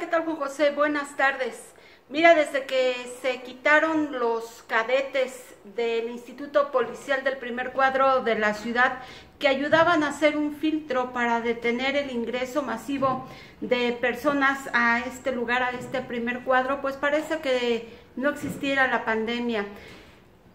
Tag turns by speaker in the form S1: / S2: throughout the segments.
S1: ¿qué tal Juan José? Buenas tardes. Mira, desde que se quitaron los cadetes del Instituto Policial del primer cuadro de la ciudad que ayudaban a hacer un filtro para detener el ingreso masivo de personas a este lugar, a este primer cuadro, pues parece que no existiera la pandemia.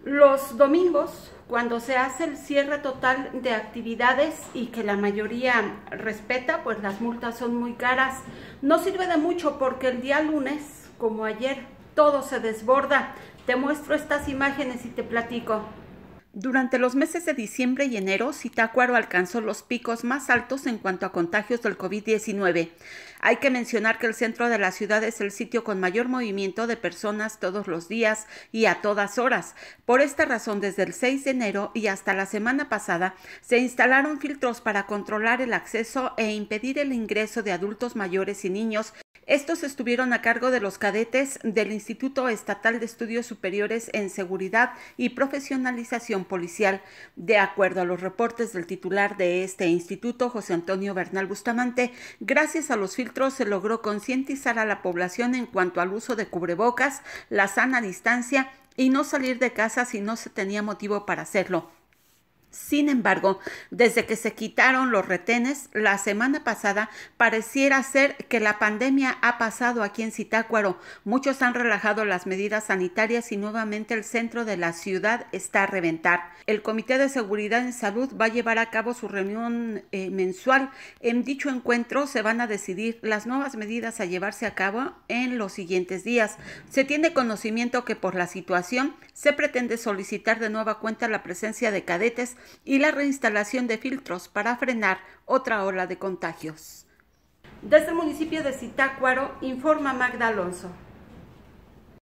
S1: Los domingos, cuando se hace el cierre total de actividades y que la mayoría respeta, pues las multas son muy caras. No sirve de mucho porque el día lunes, como ayer, todo se desborda. Te muestro estas imágenes y te platico. Durante los meses de diciembre y enero, Citácuaro alcanzó los picos más altos en cuanto a contagios del COVID-19. Hay que mencionar que el centro de la ciudad es el sitio con mayor movimiento de personas todos los días y a todas horas. Por esta razón, desde el 6 de enero y hasta la semana pasada, se instalaron filtros para controlar el acceso e impedir el ingreso de adultos mayores y niños estos estuvieron a cargo de los cadetes del Instituto Estatal de Estudios Superiores en Seguridad y Profesionalización Policial. De acuerdo a los reportes del titular de este instituto, José Antonio Bernal Bustamante, gracias a los filtros se logró concientizar a la población en cuanto al uso de cubrebocas, la sana distancia y no salir de casa si no se tenía motivo para hacerlo. Sin embargo, desde que se quitaron los retenes la semana pasada, pareciera ser que la pandemia ha pasado aquí en Zitácuaro. Muchos han relajado las medidas sanitarias y nuevamente el centro de la ciudad está a reventar. El Comité de Seguridad en Salud va a llevar a cabo su reunión eh, mensual. En dicho encuentro se van a decidir las nuevas medidas a llevarse a cabo en los siguientes días. Se tiene conocimiento que por la situación se pretende solicitar de nueva cuenta la presencia de cadetes y la reinstalación de filtros para frenar otra ola de contagios. Desde el municipio de Citácuaro informa Magda Alonso.